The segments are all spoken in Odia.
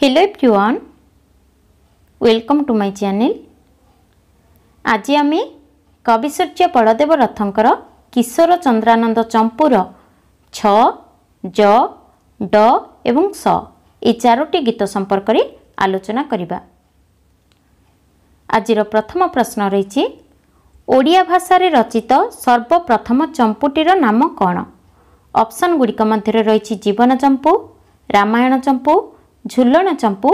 hello everyone welcome to my channel आज आम कवि सूर्य बड़देव रथंकर किशोर चंद्रानंद चंपूर छ ज ड एवं स ए चारोटी गीत संपर्क आलोचना करने आज प्रथम प्रश्न रही ओडिया भाषा रचित सर्वप्रथम चंपूटीर नाम कौन अपसन गुड़िक मध्य रही जीवन चंपू रामायण चंपू ଝୁଲଣ ଚମ୍ପୁ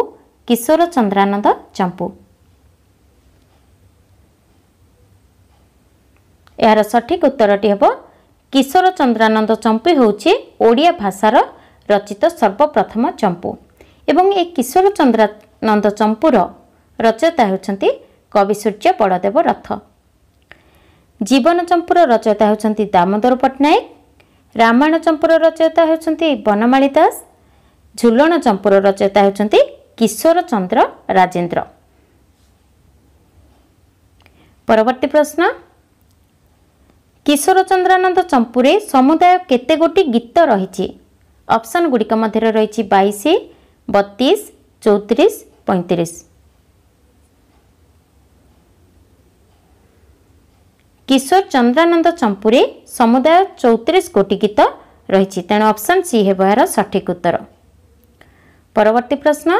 କିଶୋର ଚନ୍ଦ୍ରାନନ୍ଦ ଚମ୍ପୁ ଏହାର ସଠିକ୍ ଉତ୍ତରଟି ହେବ କିଶୋର ଚନ୍ଦ୍ରାନନ୍ଦ ଚମ୍ପୁ ହେଉଛି ଓଡ଼ିଆ ଭାଷାର ରଚିତ ସର୍ବପ୍ରଥମ ଚମ୍ପୁ ଏବଂ ଏ କିଶୋର ଚନ୍ଦ୍ରାନନ୍ଦ ଚମ୍ପୁର ରଚୟତା ହେଉଛନ୍ତି କବି ସୂର୍ଯ୍ୟ ବଡ଼ଦେବ ରଥ ଜୀବନ ଚମ୍ପୁର ରଚୟତା ହେଉଛନ୍ତି ଦାମୋଦର ପଟ୍ଟନାୟକ ରାମାୟଣ ଚମ୍ପୁର ରଚୟତା ହେଉଛନ୍ତି ବନମାଳୀ ଦାସ ଝୁଲଣ ଚମ୍ପୁର ରଚୟିତା ହେଉଛନ୍ତି କିଶୋର ଚନ୍ଦ୍ର ରାଜେନ୍ଦ୍ର ପରବର୍ତ୍ତୀ ପ୍ରଶ୍ନ କିଶୋର ଚନ୍ଦ୍ରାନନ୍ଦ ଚମ୍ପୁରେ ସମୁଦାୟ କେତେ ଗୋଟି ଗୀତ ରହିଛି ଅପସନ୍ ଗୁଡ଼ିକ ମଧ୍ୟରେ ରହିଛି ବାଇଶ ବତିଶ ଚଉତିରିଶ ପଇଁତିରିଶ କିଶୋର ଚନ୍ଦ୍ରାନନ୍ଦ ଚମ୍ପୁରେ ସମୁଦାୟ ଚଉତିରିଶ ଗୋଟି ଗୀତ ରହିଛି ତେଣୁ ଅପସନ୍ ସି ହେବ ଏହାର ସଠିକ୍ ଉତ୍ତର ପରବର୍ତ୍ତୀ ପ୍ରଶ୍ନ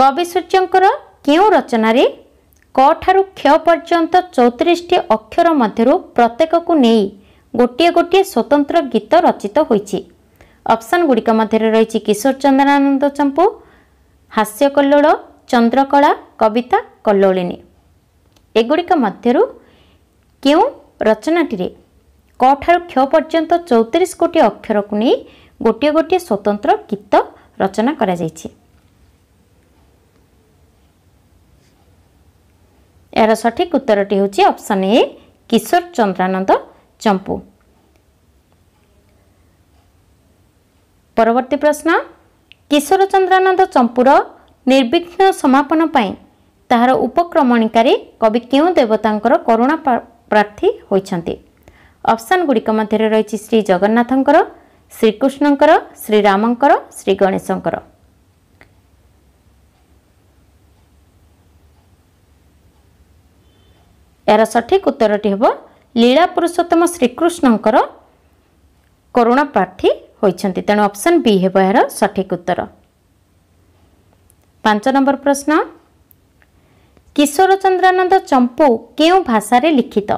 କବି ସୂର୍ଯ୍ୟଙ୍କର କେଉଁ ରଚନାରେ କ ଠାରୁ କ୍ଷ ପର୍ଯ୍ୟନ୍ତ ଚଉତିରିଶଟି ଅକ୍ଷର ମଧ୍ୟରୁ ପ୍ରତ୍ୟେକକୁ ନେଇ ଗୋଟିଏ ଗୋଟିଏ ସ୍ୱତନ୍ତ୍ର ଗୀତ ରଚିତ ହୋଇଛି ଅପସନ୍ ଗୁଡ଼ିକ ମଧ୍ୟରେ ରହିଛି କିଶୋର ଚନ୍ଦ୍ରାନନ୍ଦ ଚମ୍ପୁ ହାସ୍ୟ କଲ୍ଲୋଳ ଚନ୍ଦ୍ରକଳା କବିତା କଲ୍ଲୋଳିନୀ ଏଗୁଡ଼ିକ ମଧ୍ୟରୁ କେଉଁ ରଚନାଟିରେ କ ଠାରୁ କ୍ଷ ପର୍ଯ୍ୟନ୍ତ ଚଉତିରିଶ କୋଟି ଅକ୍ଷରକୁ ନେଇ ଗୋଟିଏ ଗୋଟିଏ ସ୍ୱତନ୍ତ୍ର ଗୀତ ରଚନା କରାଯାଇଛି ଏହାର ସଠିକ୍ ଉତ୍ତରଟି ହେଉଛି ଅପସନ୍ ଏ କିଶୋର ଚନ୍ଦ୍ରାନନ୍ଦ ଚମ୍ପୁ ପରବର୍ତ୍ତୀ ପ୍ରଶ୍ନ କିଶୋର ଚନ୍ଦ୍ରାନନ୍ଦ ଚମ୍ପୁର ନିର୍ବିଘ୍ନ ସମାପନ ପାଇଁ ତାହାର ଉପକ୍ରମଣିକାରୀ କବି କେଉଁ ଦେବତାଙ୍କର କରୁଣା ପ୍ରାର୍ଥୀ ହୋଇଛନ୍ତି ଅପସନ୍ ଗୁଡ଼ିକ ମଧ୍ୟରେ ରହିଛି ଶ୍ରୀ ଶ୍ରୀକୃଷ୍ଣଙ୍କର ଶ୍ରୀରାମଙ୍କର ଶ୍ରୀ ଗଣେଶଙ୍କର ଏହାର ସଠିକ୍ ଉତ୍ତରଟି ହେବ ଲୀଳା ପୁରୁଷୋତ୍ତମ ଶ୍ରୀକୃଷ୍ଣଙ୍କର କରୁଣା ପ୍ରାର୍ଥୀ ହୋଇଛନ୍ତି ତେଣୁ ଅପସନ୍ ବି ହେବ ଏହାର ସଠିକ୍ ଉତ୍ତର ପାଞ୍ଚ ନମ୍ବର ପ୍ରଶ୍ନ କିଶୋର ଚନ୍ଦ୍ରାନନ୍ଦ ଚମ୍ପୁ କେଉଁ ଭାଷାରେ ଲିଖିତ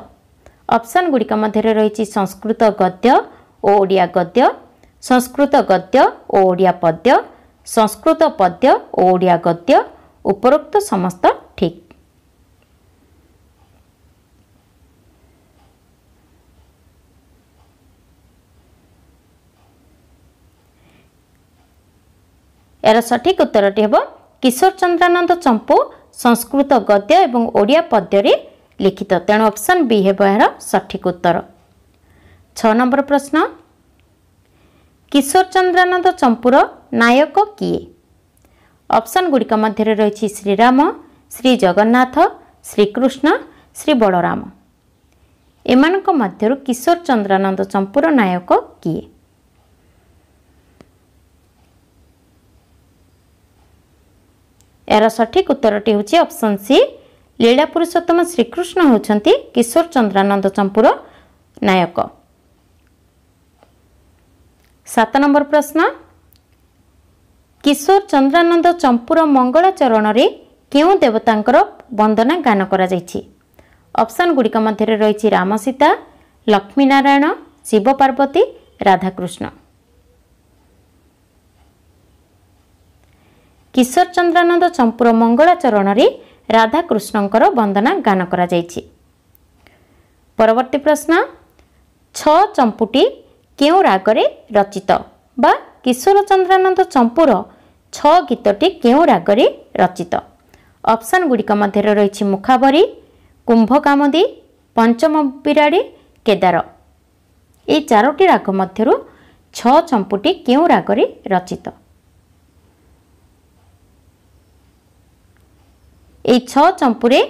ଅପସନ୍ ଗୁଡ଼ିକ ମଧ୍ୟରେ ରହିଛି ସଂସ୍କୃତ ଗଦ୍ୟ ଓ ଓଡ଼ିଆ ଗଦ୍ୟ ସଂସ୍କୃତ ଗଦ୍ୟ ଓ ଓଡ଼ିଆ ପଦ୍ୟ ସଂସ୍କୃତ ପଦ୍ୟ ଓ ଓଡ଼ିଆ ଗଦ୍ୟ ଉପରୋକ୍ତ ସମସ୍ତ ଠିକ୍ ଏହାର ସଠିକ୍ ଉତ୍ତରଟି ହେବ କିଶୋର ଚନ୍ଦ୍ରାନନ୍ଦ ଚମ୍ପୁ ସଂସ୍କୃତ ଗଦ୍ୟ ଏବଂ ଓଡ଼ିଆ ପଦ୍ୟରେ ଲିଖିତ ତେଣୁ ଅପସନ୍ ବି ହେବ ଏହାର ସଠିକ୍ ଉତ୍ତର ଛଅ ନମ୍ବର ପ୍ରଶ୍ନ କିଶୋର ଚନ୍ଦ୍ରାନନ୍ଦ ଚମ୍ପୁର ନାୟକ କିଏ ଅପ୍ସନ୍ ଗୁଡ଼ିକ ମଧ୍ୟରେ ରହିଛି ଶ୍ରୀରାମ ଶ୍ରୀଜଗନ୍ନାଥ ଶ୍ରୀକୃଷ୍ଣ ଶ୍ରୀ ବଳରାମ ଏମାନଙ୍କ ମଧ୍ୟରୁ କିଶୋର ଚନ୍ଦ୍ରାନନ୍ଦ ଚମ୍ପୁର ନାୟକ କିଏ ଏହାର ସଠିକ୍ ଉତ୍ତରଟି ହେଉଛି ଅପ୍ସନ୍ ସି ଲୀଳା ପୁରୁଷୋତ୍ତମ ଶ୍ରୀକୃଷ୍ଣ ହେଉଛନ୍ତି କିଶୋର ଚନ୍ଦ୍ରାନନ୍ଦ ଚମ୍ପୁର ନାୟକ ସାତ ନମ୍ବର ପ୍ରଶ୍ନ କିଶୋର ଚନ୍ଦ୍ରାନନ୍ଦ ଚମ୍ପୁର ମଙ୍ଗଳାଚରଣରେ କେଉଁ ଦେବତାଙ୍କର ବନ୍ଦନା ଗାନ କରାଯାଇଛି ଅପସନ୍ ଗୁଡ଼ିକ ମଧ୍ୟରେ ରହିଛି ରାମ ସୀତା ଲକ୍ଷ୍ମୀନାରାୟଣ ଶିବ ପାର୍ବତୀ ରାଧାକୃଷ୍ଣ କିଶୋର ଚନ୍ଦ୍ରାନନ୍ଦ ଚମ୍ପୁର ମଙ୍ଗଳାଚରଣରେ ରାଧାକୃଷ୍ଣଙ୍କର ବନ୍ଦନା ଗାନ କରାଯାଇଛି ପରବର୍ତ୍ତୀ ପ୍ରଶ୍ନ ଛଅ ଚମ୍ପୁଟି କେଉଁ ରାଗରେ ରଚିତ ବା କିଶୋର ଚନ୍ଦ୍ରାନନ୍ଦ ଚମ୍ପୁର ଛଅ ଗୀତଟି କେଉଁ ରାଗରେ ରଚିତ ଅପସନ୍ ଗୁଡ଼ିକ ମଧ୍ୟରେ ରହିଛି ମୁଖାବରୀ କୁମ୍ଭକାମଦି ପଞ୍ଚମ ବିରାଡ଼ି କେଦାର ଏହି ଚାରୋଟି ରାଗ ମଧ୍ୟରୁ ଛଅ ଚମ୍ପୁଟି କେଉଁ ରାଗରେ ରଚିତ ଏହି ଛଅ ଚମ୍ପୁରେ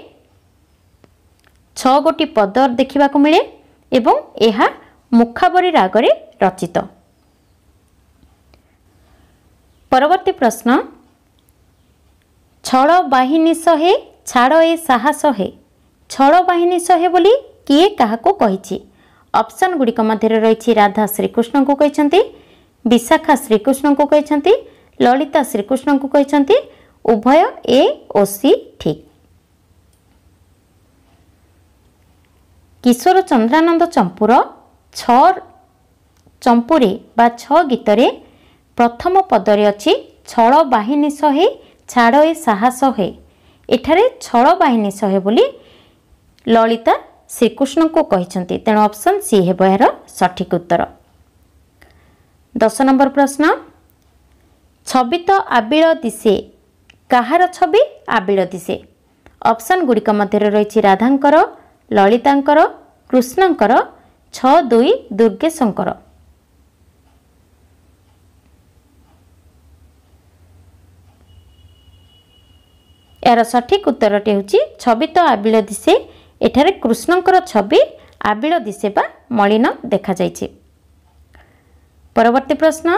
ଛଅ ଗୋଟି ପଦ ଦେଖିବାକୁ ମିଳେ ଏବଂ ଏହା ମୁଖାବରୀ ରାଗରେ ରଚିତ ପରବର୍ତ୍ତୀ ପ୍ରଶ୍ନ ଛଳ ବାହିନୀ ଶହେ ଛାଡ଼ ଏ ସାହସ ହେ ଛଳ ବାହିନୀ ଶହେ ବୋଲି କିଏ କାହାକୁ କହିଛି ଅପସନ୍ ଗୁଡ଼ିକ ମଧ୍ୟରେ ରହିଛି ରାଧା ଶ୍ରୀକୃଷ୍ଣଙ୍କୁ କହିଛନ୍ତି ବିଶାଖା ଶ୍ରୀକୃଷ୍ଣଙ୍କୁ କହିଛନ୍ତି ଲଳିତା ଶ୍ରୀକୃଷ୍ଣଙ୍କୁ କହିଛନ୍ତି ଉଭୟ ଏ ଓ ସି ଠିକ୍ କିଶୋର ଚନ୍ଦ୍ରାନନ୍ଦ ଚମ୍ପୁର ଛଅ ଚମ୍ପୁରେ ବା ଛଅ ଗୀତରେ ପ୍ରଥମ ପଦରେ ଅଛି ଛଳ ବାହିନୀ ଶହେ ଛାଡ଼ ଏ ସାହସ ହେ ଏଠାରେ ଛଳ ବାହିନୀ ଶହେ ବୋଲି ଲଳିତା ଶ୍ରୀକୃଷ୍ଣଙ୍କୁ କହିଛନ୍ତି ତେଣୁ ଅପସନ୍ ସି ହେବ ଏହାର ସଠିକ୍ ଉତ୍ତର ଦଶ ନମ୍ବର ପ୍ରଶ୍ନ ଛବି ତ ଆବିଳ ଦିଶେ କାହାର ଛବି ଆବିଳ ଦିଶେ ଅପସନ୍ ଗୁଡ଼ିକ ମଧ୍ୟରେ ରହିଛି ରାଧାଙ୍କର ଲଳିତାଙ୍କର କୃଷ୍ଣଙ୍କର ଛଅ ଦୁଇ ଦୁର୍ଗେଶଙ୍କର ଏହାର ସଠିକ୍ ଉତ୍ତରଟି ହେଉଛି ଛବି ତ ଆବିଳ ଦିଶେ ଏଠାରେ କୃଷ୍ଣଙ୍କର ଛବି ଆବିଳ ଦିଶେ ବା ମଳିନ ଦେଖାଯାଇଛି ପରବର୍ତ୍ତୀ ପ୍ରଶ୍ନ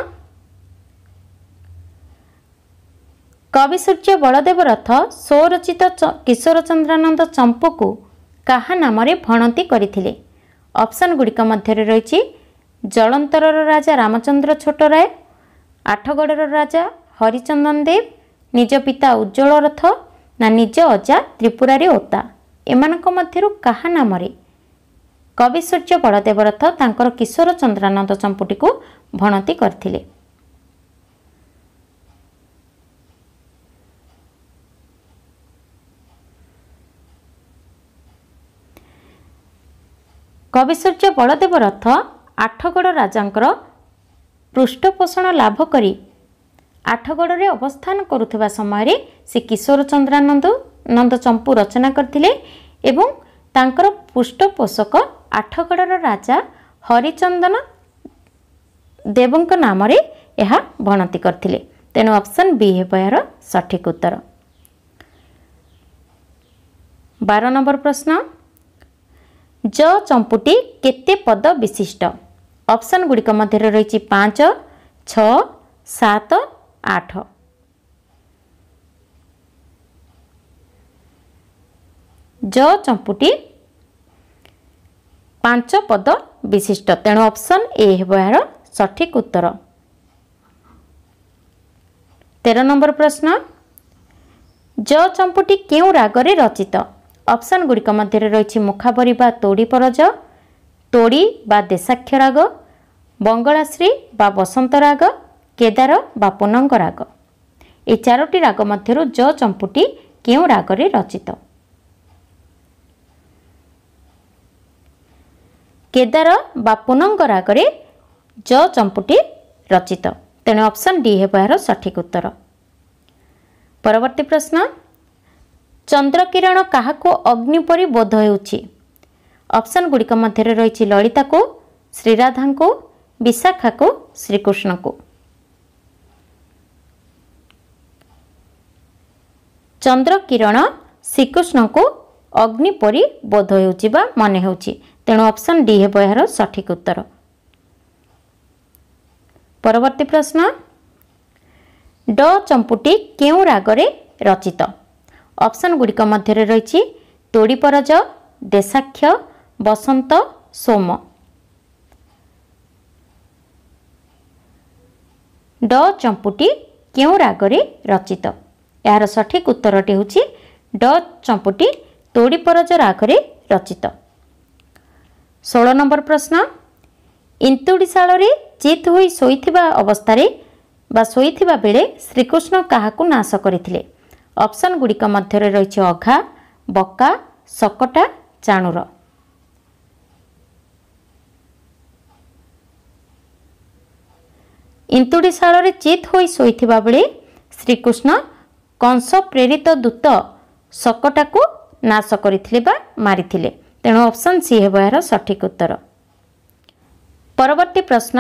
କବି ସୂର୍ଯ୍ୟ ବଳଦେବ ରଥ ସ୍ୱରଚିତ କିଶୋର ଚନ୍ଦ୍ରାନନ୍ଦ ଚମ୍ପୁକୁ କାହା ନାମରେ ଫଣତି କରିଥିଲେ ଅପସନ୍ ଗୁଡ଼ିକ ମଧ୍ୟରେ ରହିଛି ଜଳନ୍ତରର ରାଜା ରାମଚନ୍ଦ୍ର ଛୋଟ ରାୟ ଆଠଗଡ଼ର ରାଜା ହରିଚନ୍ଦନ ଦେବ ନିଜ ପିତା ଉଜ୍ଜଳ ରଥ ନା ନିଜ ଅଜା ତ୍ରିପୁରାରେ ଓତା ଏମାନଙ୍କ ମଧ୍ୟରୁ କାହା ନାମରେ କବି ସୂର୍ଯ୍ୟ ବଳଦେବ ରଥ ତାଙ୍କର କିଶୋର ଚନ୍ଦ୍ରାନନ୍ଦ ଚମ୍ପୁଟିକୁ ଭଣତି କରିଥିଲେ କବିସୂର୍ଯ୍ୟ ବଳଦେବ ରଥ ଆଠଗଡ଼ ରାଜାଙ୍କର ପୃଷ୍ଠପୋଷଣ ଲାଭ କରି ଆଠଗଡ଼ରେ ଅବସ୍ଥାନ କରୁଥିବା ସମୟରେ ସେ କିଶୋର ଚନ୍ଦ୍ରାନନ୍ଦ ନନ୍ଦ ଚମ୍ପୁ ରଚନା କରିଥିଲେ ଏବଂ ତାଙ୍କର ପୃଷ୍ଠପୋଷକ ଆଠଗଡ଼ର ରାଜା ହରିଚନ୍ଦନ ଦେବଙ୍କ ନାମରେ ଏହା ଭଣତି କରିଥିଲେ ତେଣୁ ଅପସନ୍ ବି ହେବ ଏହାର ସଠିକ୍ ଉତ୍ତର ବାର ନମ୍ବର ପ୍ରଶ୍ନ ଜ ଚମ୍ପୁଟି କେତେ ପଦ ବିଶିଷ୍ଟ ଅପ୍ସନ୍ ଗୁଡ଼ିକ ମଧ୍ୟରେ ରହିଛି ପାଞ୍ଚ ଛଅ ସାତ ଆଠ ଜ ଚମ୍ପୁଟି ପାଞ୍ଚ ପଦ ବିଶିଷ୍ଟ ତେଣୁ ଅପ୍ସନ୍ ଏ ହେବ ଏହାର ସଠିକ୍ ଉତ୍ତର ତେର ନମ୍ବର ପ୍ରଶ୍ନ ଜ ଚମ୍ପୁଟି କେଉଁ ରାଗରେ ରଚିତ ଅପସନ୍ ଗୁଡ଼ିକ ମଧ୍ୟରେ ରହିଛି ମୁଖାବରୀ ବା ତୋଡ଼ି ପରଜ ତୋଡ଼ି ବା ଦେଶାକ୍ଷ ରାଗ ବଙ୍ଗଳାଶ୍ରୀ ବା ବସନ୍ତ ରାଗ କେଦାର ବା ପୁନଙ୍ଗ ରାଗ ଏହି ଚାରୋଟି ରାଗ ମଧ୍ୟରୁ ଜ ଚମ୍ପୁଟି କେଉଁ ରାଗରେ ରଚିତ କେଦାର ବା ପୁନଙ୍ଗ ରାଗରେ ଜ ଚମ୍ପୁଟି ରଚିତ ତେଣୁ ଅପସନ୍ ଡି ହେବ ଏହାର ସଠିକ୍ ଉତ୍ତର ପରବର୍ତ୍ତୀ ପ୍ରଶ୍ନ ଚନ୍ଦ୍ରକିରଣ କାହାକୁ ଅଗ୍ନି ପରି ବୋଧ ହେଉଛି ଅପସନ୍ ଗୁଡ଼ିକ ମଧ୍ୟରେ ରହିଛି ଲଳିତାକୁ ଶ୍ରୀରାଧାଙ୍କୁ ବିଶାଖାକୁ ଶ୍ରୀକୃଷ୍ଣଙ୍କୁ ଚନ୍ଦ୍ରକିରଣ ଶ୍ରୀକୃଷ୍ଣଙ୍କୁ ଅଗ୍ନି ପରି ବୋଧ ହେଉଛି ବା ମନେ ହେଉଛି ତେଣୁ ଅପସନ୍ ଡି ହେବ ଏହାର ସଠିକ ଉତ୍ତର ପରବର୍ତ୍ତୀ ପ୍ରଶ୍ନ ଡ ଚମ୍ପୁଟି କେଉଁ ରାଗରେ ରଚିତ ଅପସନ୍ ଗୁଡ଼ିକ ମଧ୍ୟରେ ରହିଛି ତୋଡ଼ିପରଜ ଦେଶାକ୍ଷ ବସନ୍ତ ସୋମ ଡ ଚମ୍ପୁଟି କେଉଁ ରାଗରେ ରଚିତ ଏହାର ସଠିକ୍ ଉତ୍ତରଟି ହେଉଛି ଡ ଚମ୍ପୁଟି ତୋଡ଼ିପରଜ ରାଗରେ ରଚିତ ଷୋହଳ ନମ୍ବର ପ୍ରଶ୍ନ ଇନ୍ତୁଡ଼ିଶାଳରେ ଚିତ୍ ହୋଇ ଶୋଇଥିବା ଅବସ୍ଥାରେ ବା ଶୋଇଥିବା ବେଳେ ଶ୍ରୀକୃଷ୍ଣ କାହାକୁ ନାଶ କରିଥିଲେ ଅପସନ୍ ଗୁଡ଼ିକ ମଧ୍ୟରେ ରହିଛି ଅଘା ବକା ସକଟା ଚାଣୁର ଇନ୍ତୁଡ଼ିଶାଳରେ ଚିତ୍ ହୋଇ ଶୋଇଥିବା ବେଳେ ଶ୍ରୀକୃଷ୍ଣ କଂସ ପ୍ରେରିତ ଦୂତ ଶକଟାକୁ ନାଶ କରିଥିଲେ ବା ମାରିଥିଲେ ତେଣୁ ଅପସନ୍ ସି ହେବ ଏହାର ସଠିକ୍ ଉତ୍ତର ପରବର୍ତ୍ତୀ ପ୍ରଶ୍ନ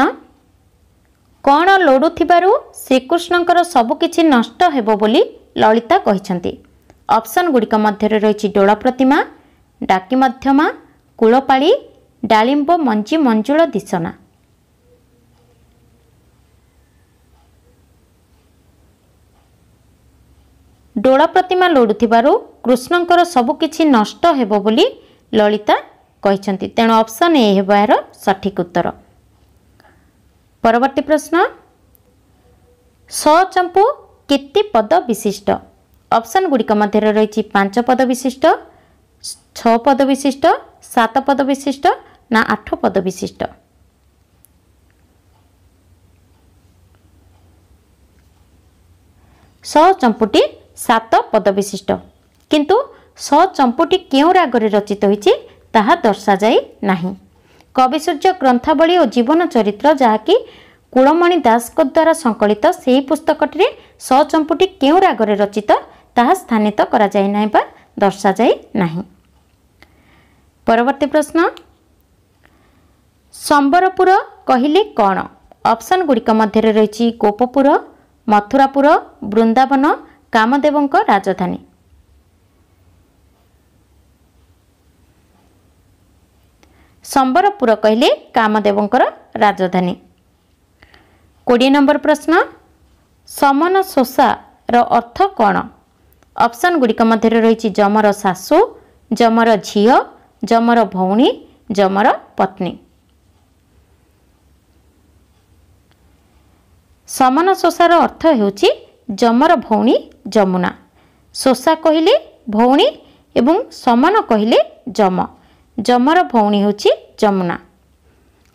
କ'ଣ ଲୋଡ଼ୁଥିବାରୁ ଶ୍ରୀକୃଷ୍ଣଙ୍କର ସବୁକିଛି ନଷ୍ଟ ହେବ ବୋଲି ଲଳିତା କହିଛନ୍ତି ଅପ୍ସନ୍ଗୁଡ଼ିକ ମଧ୍ୟରେ ରହିଛି ଡୋଳ ପ୍ରତିମା ଡାକି ମଧ୍ୟମା କୁଳପାଳି ଡାଳିମ୍ବ ମଞ୍ଜି ମଞ୍ଜୁଳ ଦିଶନା ଡୋଳ ପ୍ରତିମା ଲୋଡ଼ୁଥିବାରୁ କୃଷ୍ଣଙ୍କର ସବୁକିଛି ନଷ୍ଟ ହେବ ବୋଲି ଲଳିତା କହିଛନ୍ତି ତେଣୁ ଅପ୍ସନ୍ ଏ ହେବ ଏହାର ସଠିକ୍ ଉତ୍ତର ପରବର୍ତ୍ତୀ ପ୍ରଶ୍ନ ସଚମ୍ପୁ କେତେ ପଦ ବିଶିଷ୍ଟ ଅପସନ୍ ଗୁଡ଼ିକ ମଧ୍ୟରେ ରହିଛି ପାଞ୍ଚ ପଦ ବିଶିଷ୍ଟ ଛଅ ପଦ ବିଶିଷ୍ଟ ସାତ ପଦ ବିଶିଷ୍ଟ ନା ଆଠ ପଦ ବିଶିଷ୍ଟ ସ ଚମ୍ପୁଟି ସାତ ପଦ ବିଶିଷ୍ଟ କିନ୍ତୁ ସ ଚମ୍ପୁଟି କେଉଁ ରାଗରେ ରଚିତ ହୋଇଛି ତାହା ଦର୍ଶାଯାଇ ନାହିଁ କବିସୂର୍ଯ୍ୟ ଗ୍ରନ୍ଥାବଳୀ ଓ ଜୀବନ ଚରିତ୍ର ଯାହାକି କୁଳମଣି ଦାସଙ୍କ ଦ୍ୱାରା ସଂକଳିତ ସେହି ପୁସ୍ତକଟିରେ ସଚମ୍ପୁଟି କେଉଁ ରାଗରେ ରଚିତ ତାହା ସ୍ଥାନିତ କରାଯାଇ ନାହିଁ ବା ଦର୍ଶାଯାଇ ନାହିଁ ପରବର୍ତ୍ତୀ ପ୍ରଶ୍ନ ସମ୍ବରପୁର କହିଲେ କ'ଣ ଅପସନ୍ ଗୁଡ଼ିକ ମଧ୍ୟରେ ରହିଛି ଗୋପପୁର ମଥୁରାପୁର ବୃନ୍ଦାବନ କାମଦେବଙ୍କ ରାଜଧାନୀ ସମ୍ବରପୁର କହିଲେ କାମଦେବଙ୍କର ରାଜଧାନୀ କୋଡ଼ିଏ ନମ୍ବର ପ୍ରଶ୍ନ ସମନ ଶୋଷାର ଅର୍ଥ କ'ଣ ଅପସନ୍ ଗୁଡ଼ିକ ମଧ୍ୟରେ ରହିଛି ଜମର ଶାଶୁ ଜମର ଝିଅ ଜମର ଭଉଣୀ ଜମର ପତ୍ନୀ ସମନ ଶୋଷାର ଅର୍ଥ ହେଉଛି ଜମର ଭଉଣୀ ଯମୁନା ଶୋଷା କହିଲେ ଭଉଣୀ ଏବଂ ସମନ କହିଲେ ଜମ ଜମର ଭଉଣୀ ହେଉଛି ଯମୁନା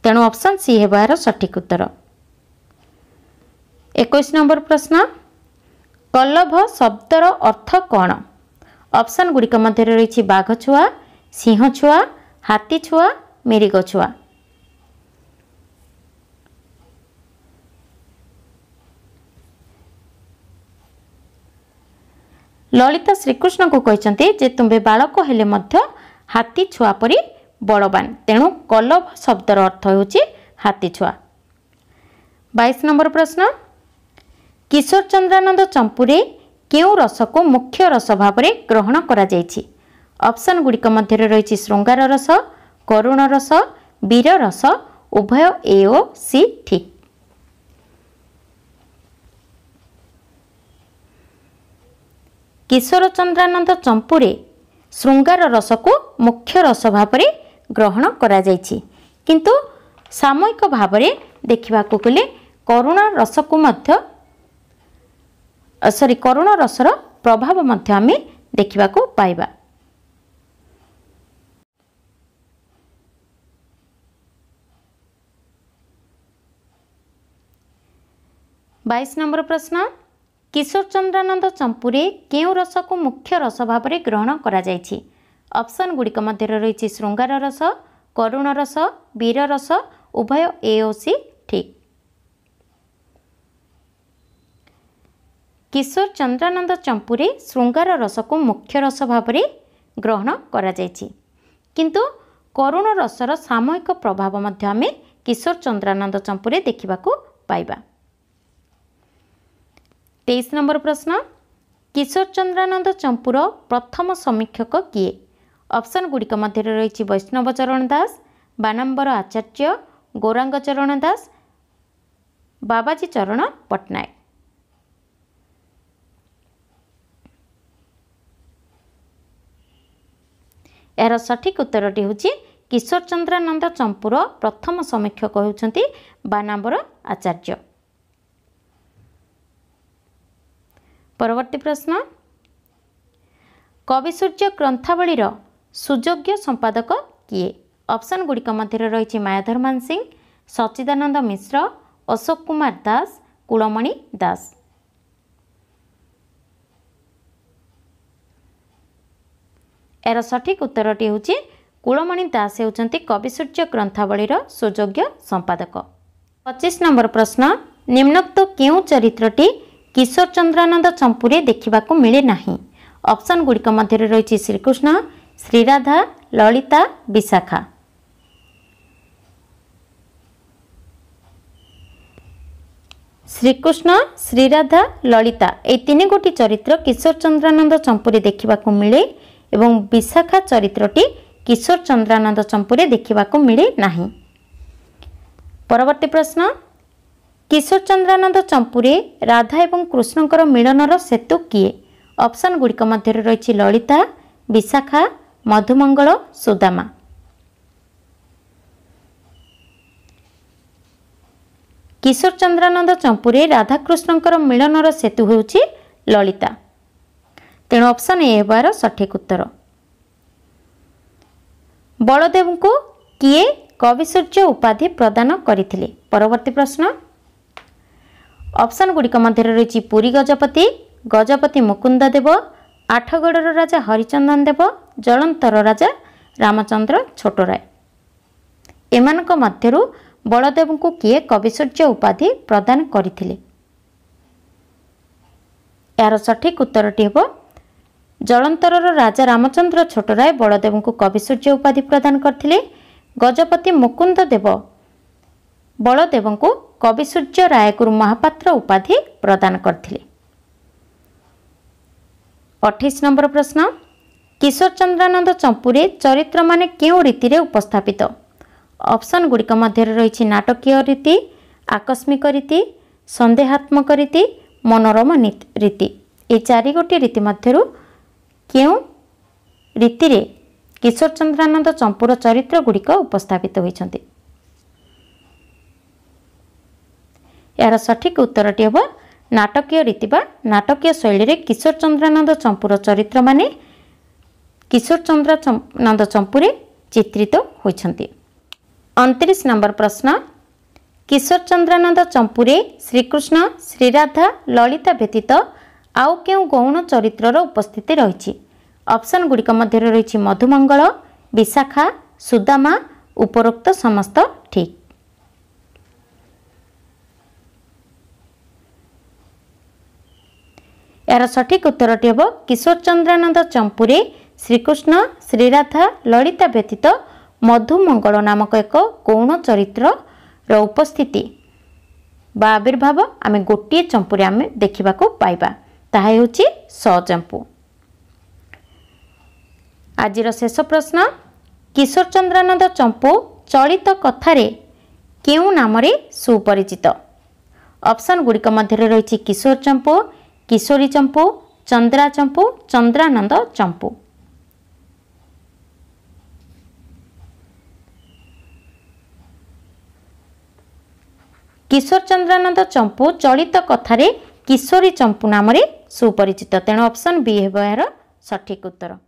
ତେଣୁ ଅପସନ୍ ସି ହେବ ଏହାର ସଠିକ୍ ଉତ୍ତର ଏକୋଇଶ ନମ୍ବର ପ୍ରଶ୍ନ କଲଭ ଶବ୍ଦର ଅର୍ଥ କ'ଣ ଅପସନ୍ ଗୁଡ଼ିକ ମଧ୍ୟରେ ରହିଛି ବାଘ ଛୁଆ ସିଂହ ଛୁଆ ହାତୀ ଛୁଆ ମିରିଗ ଛୁଆ ଲଳିତା ଶ୍ରୀକୃଷ୍ଣଙ୍କୁ କହିଛନ୍ତି ଯେ ତୁମ୍ଭେ ବାଳକ ହେଲେ ମଧ୍ୟ ହାତୀ ଛୁଆ ପରି ବଳବାନ ତେଣୁ କଲଭ ଶବ୍ଦର ଅର୍ଥ ହେଉଛି ହାତୀ ଛୁଆ ବାଇଶ ନମ୍ବର ପ୍ରଶ୍ନ କିଶୋର ଚନ୍ଦ୍ରାନନ୍ଦ ଚମ୍ପୁରେ କେଉଁ ରସକୁ ମୁଖ୍ୟ ରସ ଭାବରେ ଗ୍ରହଣ କରାଯାଇଛି ଅପ୍ସନ୍ ଗୁଡ଼ିକ ମଧ୍ୟରେ ରହିଛି ଶୃଙ୍ଗାର ରସ କରୁଣ ରସ ବୀର ରସ ଉଭୟ ଏ ଓ ସି ଠିକ୍ କିଶୋର ଚନ୍ଦ୍ରାନନ୍ଦ ଚମ୍ପୁରେ ଶୃଙ୍ଗାର ରସକୁ ମୁଖ୍ୟ ରସ ଭାବରେ ଗ୍ରହଣ କରାଯାଇଛି କିନ୍ତୁ ସାମୟିକ ଭାବରେ ଦେଖିବାକୁ ଗଲେ କରୁଣ ରସକୁ ମଧ୍ୟ ସରି କରୁଣ ରସର ପ୍ରଭାବ ମଧ୍ୟ ଆମେ ଦେଖିବାକୁ ପାଇବା ବାଇଶ ନମ୍ବର ପ୍ରଶ୍ନ କିଶୋର ଚନ୍ଦ୍ରାନନ୍ଦ ଚମ୍ପୁରେ କେଉଁ ରସକୁ ମୁଖ୍ୟ ରସ ଭାବରେ ଗ୍ରହଣ କରାଯାଇଛି ଅପସନ୍ ଗୁଡ଼ିକ ମଧ୍ୟରେ ରହିଛି ଶୃଙ୍ଗାର ରସ କରୁଣ ରସ ବୀର ରସ ଉଭୟ ଏ ଓ ସି ଠିକ୍ କିଶୋର ଚନ୍ଦ୍ରାନନ୍ଦ ଚମ୍ପୁରେ ଶୃଙ୍ଗାର ରସକୁ ମୁଖ୍ୟ ରସ ଭାବରେ ଗ୍ରହଣ କରାଯାଇଛି କିନ୍ତୁ କରୁଣ ରସର ସାମୟିକ ପ୍ରଭାବ ମଧ୍ୟ ଆମେ କିଶୋର ଚନ୍ଦ୍ରାନନ୍ଦ ଚମ୍ପୁରେ ଦେଖିବାକୁ ପାଇବା ତେଇଶ ନମ୍ବର ପ୍ରଶ୍ନ କିଶୋର ଚନ୍ଦ୍ରାନନ୍ଦ ଚମ୍ପୁର ପ୍ରଥମ ସମୀକ୍ଷକ କିଏ ଅପ୍ସନ୍ ଗୁଡ଼ିକ ମଧ୍ୟରେ ରହିଛି ବୈଷ୍ଣବ ଚରଣ ଦାସ ବାନମ୍ବର ଆଚାର୍ଯ୍ୟ ଗୌରାଙ୍ଗ ଚରଣ ଦାସ ବାବାଜୀ ଚରଣ ପଟ୍ଟନାୟକ ଏହାର ସଠିକ୍ ଉତ୍ତରଟି ହେଉଛି କିଶୋର ଚନ୍ଦ୍ରାନନ୍ଦ ଚମ୍ପୁର ପ୍ରଥମ ସମୀକ୍ଷକ ହେଉଛନ୍ତି ବାନାମ୍ବର ଆଚାର୍ଯ୍ୟ ପରବର୍ତ୍ତୀ ପ୍ରଶ୍ନ କବିସୂର୍ଯ୍ୟ ଗ୍ରନ୍ଥାବଳୀର ସୁଯୋଗ୍ୟ ସମ୍ପାଦକ କିଏ ଅପ୍ସନ୍ ଗୁଡ଼ିକ ମଧ୍ୟରେ ରହିଛି ମାୟାଧର ମାନ ସିଂ ସଚ୍ଚିଦାନନ୍ଦ ମିଶ୍ର ଅଶୋକ କୁମାର ଦାସ କୁଳମଣି ଦାସ ଏହାର ସଠିକ୍ ଉତ୍ତରଟି ହେଉଛି କୁଳମଣି ଦାସ ହେଉଛନ୍ତି କବିସୂର୍ଯ୍ୟ ଗ୍ରନ୍ଥାବଳୀର ସୁଯୋଗ୍ୟ ସମ୍ପାଦକ ପଚିଶ ନମ୍ବର ପ୍ରଶ୍ନ ନିମ୍ନକ୍ତ କେଉଁ ଚରିତ୍ରଟି କିଶୋର ଚନ୍ଦ୍ରାନନ୍ଦ ଚମ୍ପୁରେ ଦେଖିବାକୁ ମିଳେ ନାହିଁ ଅପ୍ସନ୍ ଗୁଡ଼ିକ ମଧ୍ୟରେ ରହିଛି ଶ୍ରୀକୃଷ୍ଣ ଶ୍ରୀରାଧା ଲଳିତା ବିଶାଖା ଶ୍ରୀକୃଷ୍ଣ ଶ୍ରୀରାଧା ଲଳିତା ଏହି ତିନି ଗୋଟି ଚରିତ୍ର କିଶୋର ଚନ୍ଦ୍ରାନନ୍ଦ ଚମ୍ପୁରେ ଦେଖିବାକୁ ମିଳେ ଏବଂ ବିଶାଖା ଚରିତ୍ରଟି କିଶୋର ଚନ୍ଦ୍ରାନନ୍ଦ ଚମ୍ପୁରେ ଦେଖିବାକୁ ମିଳେ ନାହିଁ ପରବର୍ତ୍ତୀ ପ୍ରଶ୍ନ କିଶୋର ଚନ୍ଦ୍ରାନନ୍ଦ ଚମ୍ପୁରେ ରାଧା ଏବଂ କୃଷ୍ଣଙ୍କର ମିଳନର ସେତୁ କିଏ ଅପସନ୍ ଗୁଡ଼ିକ ମଧ୍ୟରେ ରହିଛି ଲଳିତା ବିଶାଖା ମଧୁମଙ୍ଗଳ ସୁଦାମା କିଶୋର ଚନ୍ଦ୍ରାନନ୍ଦ ଚମ୍ପୁରେ ରାଧାକୃଷ୍ଣଙ୍କର ମିଳନର ସେତୁ ହେଉଛି ଲଳିତା ତେଣୁ ଅପସନ୍ ଏ ହେବାର ସଠିକ୍ ଉତ୍ତର ବଳଦେବଙ୍କୁ କିଏ କବି ସୂର୍ଯ୍ୟ ଉପାଧି ପ୍ରଦାନ କରିଥିଲେ ପରବର୍ତ୍ତୀ ପ୍ରଶ୍ନ ଅପସନ୍ ଗୁଡ଼ିକ ମଧ୍ୟରେ ରହିଛି ପୁରୀ ଗଜପତି ଗଜପତି ମୁକୁନ୍ଦ ଦେବ ଆଠଗଡ଼ର ରାଜା ହରିଚନ୍ଦନ ଦେବ ଜଳନ୍ତର ରାଜା ରାମଚନ୍ଦ୍ର ଛୋଟରାୟ ଏମାନଙ୍କ ମଧ୍ୟରୁ ବଳଦେବଙ୍କୁ କିଏ କବି ସୂର୍ଯ୍ୟ ଉପାଧି ପ୍ରଦାନ କରିଥିଲେ ଏହାର ସଠିକ୍ ଉତ୍ତରଟି ହେବ ଜଳନ୍ତରର ରାଜା ରାମଚନ୍ଦ୍ର ଛୋଟରାୟ ବଳଦେବଙ୍କୁ କବି ସୂର୍ଯ୍ୟ ଉପାଧି ପ୍ରଦାନ କରିଥିଲେ ଗଜପତି ମୁକୁନ୍ଦ ଦେବ ବଳଦେବଙ୍କୁ କବି ସୂର୍ଯ୍ୟ ରାୟଗୁରୁ ମହାପାତ୍ର ଉପାଧି ପ୍ରଦାନ କରିଥିଲେ ଅଠେଇଶ ନମ୍ବର ପ୍ରଶ୍ନ କିଶୋର ଚନ୍ଦ୍ରାନନ୍ଦ ଚମ୍ପୁରେ ଚରିତ୍ରମାନେ କେଉଁ ରୀତିରେ ଉପସ୍ଥାପିତ ଅପସନ୍ ଗୁଡ଼ିକ ମଧ୍ୟରେ ରହିଛି ନାଟକୀୟ ରୀତି ଆକସ୍ମିକ ରୀତି ସନ୍ଦେହାତ୍ମକ ରୀତି ମନୋରମ ରୀତି ଏହି ଚାରି ଗୋଟି ରୀତି ମଧ୍ୟରୁ କେଉଁ ରୀତିରେ କିଶୋର ଚନ୍ଦ୍ରାନନ୍ଦ ଚମ୍ପୁର ଚରିତ୍ରଗୁଡ଼ିକ ଉପସ୍ଥାପିତ ହୋଇଛନ୍ତି ଏହାର ସଠିକ୍ ଉତ୍ତରଟି ହେବ ନାଟକୀୟ ରୀତି ବା ନାଟକୀୟ ଶୈଳୀରେ କିଶୋର ଚନ୍ଦ୍ରାନନ୍ଦ ଚମ୍ପୁର ଚରିତ୍ରମାନେ କିଶୋର ଚନ୍ଦ୍ର ନନ୍ଦ ଚମ୍ପୁରେ ଚିତ୍ରିତ ହୋଇଛନ୍ତି ଅଣତିରିଶ ନମ୍ବର ପ୍ରଶ୍ନ କିଶୋର ଚନ୍ଦ୍ରାନନ୍ଦ ଚମ୍ପୁରେ ଶ୍ରୀକୃଷ୍ଣ ଶ୍ରୀରାଧା ଲଳିତା ବ୍ୟତୀତ ଆଉ କେଉଁ ଗୌଣ ଚରିତ୍ରର ଉପସ୍ଥିତି ରହିଛି ଅପ୍ସନ୍ ଗୁଡ଼ିକ ମଧ୍ୟରେ ରହିଛି ମଧୁମଙ୍ଗଳ ବିଶାଖା ସୁଦାମା ଉପରୋକ୍ତ ସମସ୍ତ ଠିକ୍ ଏହାର ସଠିକ୍ ଉତ୍ତରଟି ହେବ କିଶୋର ଚନ୍ଦ୍ରାନନ୍ଦ ଚମ୍ପୁରେ ଶ୍ରୀକୃଷ୍ଣ ଶ୍ରୀରାଧା ଲଳିତା ବ୍ୟତୀତ ମଧୁମଙ୍ଗଳ ନାମକ ଏକ ଗୌଣ ଚରିତ୍ରର ଉପସ୍ଥିତି ବା ଆବିର୍ଭାବ ଆମେ ଗୋଟିଏ ଚମ୍ପୁରେ ଆମେ ଦେଖିବାକୁ ପାଇବା ତାହା ହେଉଛି ସଚମ୍ପୁ ଆଜିର ଶେଷ ପ୍ରଶ୍ନ କିଶୋର ଚନ୍ଦ୍ରାନନ୍ଦ ଚମ୍ପୁ ଚଳିତ କଥାରେ କେଉଁ ନାମରେ ସୁପରିଚିତ ଅପସନ୍ ଗୁଡ଼ିକ ମଧ୍ୟରେ ରହିଛି କିଶୋର ଚମ୍ପୁ କିଶୋରୀ ଚମ୍ପୁ ଚନ୍ଦ୍ରା ଚମ୍ପୁ ଚନ୍ଦ୍ରାନନ୍ଦ ଚମ୍ପୁ କିଶୋର ଚନ୍ଦ୍ରାନନ୍ଦ ଚମ୍ପୁ ଚଳିତ କଥାରେ किशोरी चम्पू नाम सुपरिचित तेणु अप्सन बी हे यार सठिक उत्तर